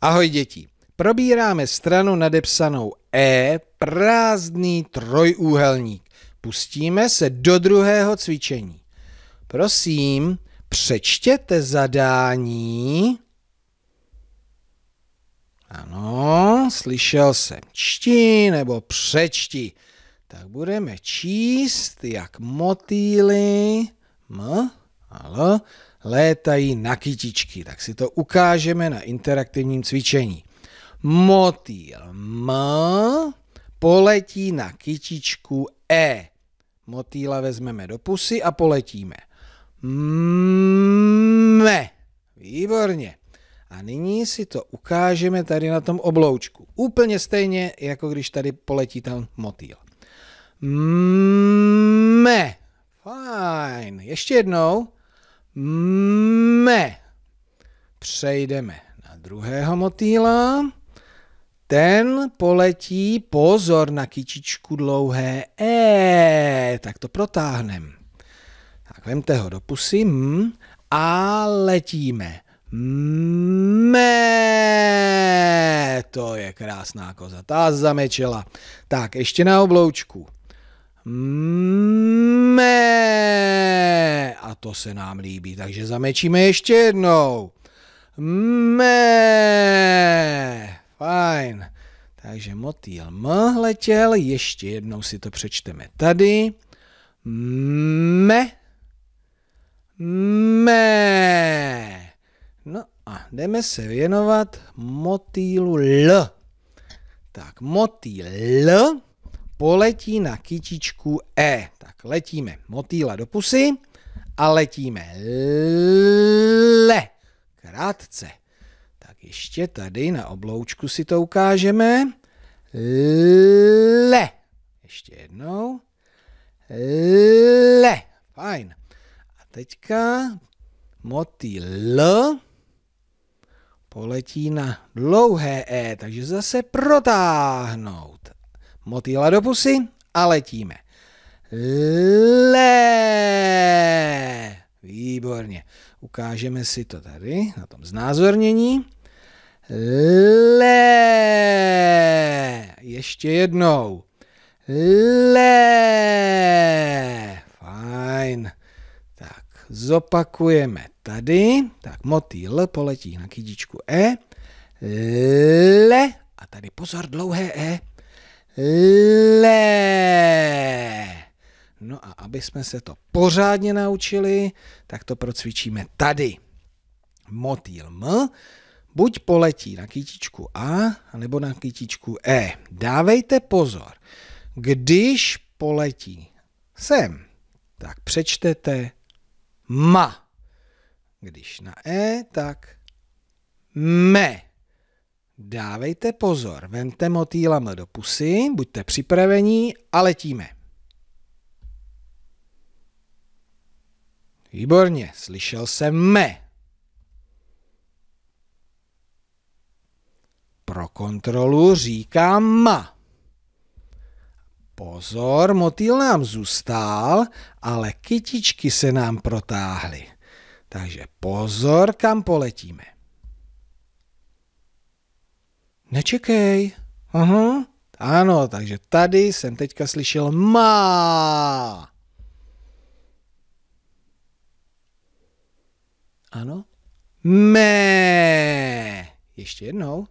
Ahoj děti, probíráme stranu nadepsanou E, prázdný trojúhelník. Pustíme se do druhého cvičení. Prosím, přečtěte zadání. Ano, slyšel jsem čti nebo přečti. Tak budeme číst jak motýly, m, ale létají na kytičky, tak si to ukážeme na interaktivním cvičení. Motýl M poletí na kytičku E. Motýla vezmeme do pusy a poletíme. Me. Výborně. A nyní si to ukážeme tady na tom obloučku. Úplně stejně, jako když tady poletí ten motýl. Me. Fajn. Ještě jednou me. Přejdeme na druhého motýla. Ten poletí, pozor na kyčičku dlouhé E, tak to protáhnem. Tak vemte ho do pusy m, a letíme. Me, to je krásná koza, ta zamečela. Tak, ještě na obloučku. M, to se nám líbí. Takže zamečíme ještě jednou. Mé. Fajn. Takže motýl M letěl, ještě jednou si to přečteme tady. Me. Me. No a jdeme se věnovat motýlu L. Tak motýl L poletí na kytičku E. Tak letíme motýla do pusy a letíme le krátce. Tak ještě tady na obloučku si to ukážeme. Le. Ještě jednou. Le. Fajn. A teďka motý L poletí na dlouhé E, takže zase protáhnout. Motýla do pusy a letíme. Le nádherně. Ukážeme si to tady na tom znázornění. Le, Ještě jednou. Le, Fajn. Tak, zopakujeme tady. Tak, motýl poletí na kydičku E. Le. A tady pozor, dlouhé E. Le. No a aby jsme se to pořádně naučili, tak to procvičíme tady. Motýl M buď poletí na kytičku A, nebo na kytičku E. Dávejte pozor. Když poletí sem, tak přečtete ma. Když na E, tak me. Dávejte pozor, vemte motýla M do pusy, buďte připravení a letíme. Výborně, slyšel jsem me. Pro kontrolu říkám ma. Pozor, motýl nám zůstal, ale kytičky se nám protáhly. Takže pozor, kam poletíme. Nečekej. Aha. Ano, takže tady jsem teďka slyšel ma. Ano. Mé. Ještě jednou.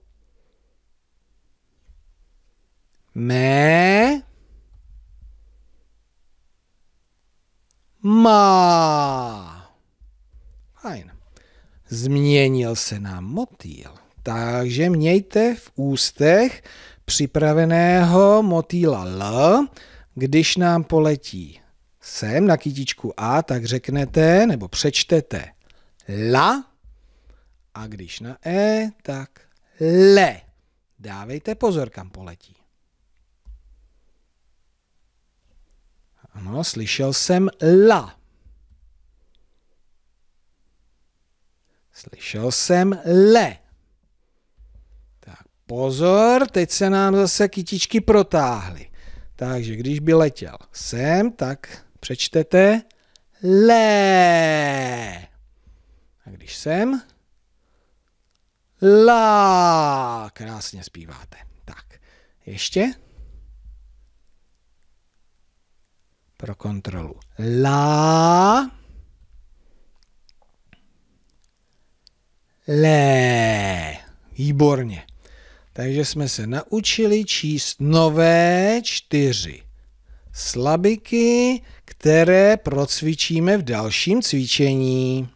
Mé. Má. Fajn. Změnil se nám motýl. Takže mějte v ústech připraveného motýla L. Když nám poletí sem na kytičku A, tak řeknete nebo přečtete la a když na e, tak le. Dávejte pozor, kam poletí. Ano, slyšel jsem la. Slyšel jsem le. Tak pozor, teď se nám zase kytičky protáhly. Takže když by letěl sem, tak přečtete le když sem. La. Krásně zpíváte. Tak, ještě. Pro kontrolu. La. Le. Výborně. Takže jsme se naučili číst nové čtyři slabiky, které procvičíme v dalším cvičení.